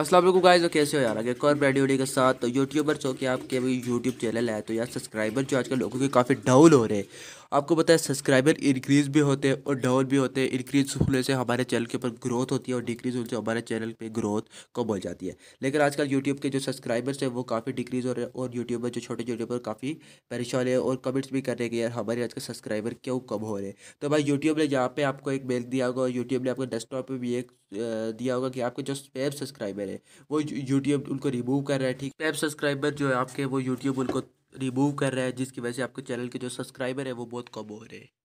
Aslam guys तो कैसे हो यार अगर एक और वीडियो के साथ तो यूट्यूबर जो कि आपके अभी यूट्यूब चैनल है तो यार सब्सक्राइबर जो आजकल लोगों के काफ़ी डाउन हो रहे हैं आपको पता है सब्सक्राइबर इंक्रीज भी होते हैं और डाउन भी होते हैं इंक्रीज होने से हमारे चैनल के ऊपर ग्रोथ होती है और डिक्रीज होने से हमारे चैनल पे ग्रोथ कम हो जाती है लेकिन आजकल यूट्यूब के जो सब्सक्राइबर्स हैं वो काफ़ी डिक्रीज हो रहे हैं और यूट्यूबर जो छोटे यूट्यूबर काफ़ी परेशान है और कमेंट्स भी कर रहे हैं कि यार हमारे आजकल सब्सक्राइबर क्यों कम हो रहे हैं तो भाई यूट्यूब ने यहाँ पर आपको एक मेल दिया होगा और यूट्यूब ने आपको डेस्कटॉप पर भी एक दिया होगा कि आपके जो स्पैम सब्सक्राइबर है वो यूट्यूब उनको रिमूव कर रहा है ठीक स्पैम सब्सक्राइबर जो है आपके वो यूट्यूब उनको रिमूव कर रहा है जिसकी वजह से आपके चैनल के जो सब्सक्राइबर है वो बहुत कम हो रहे हैं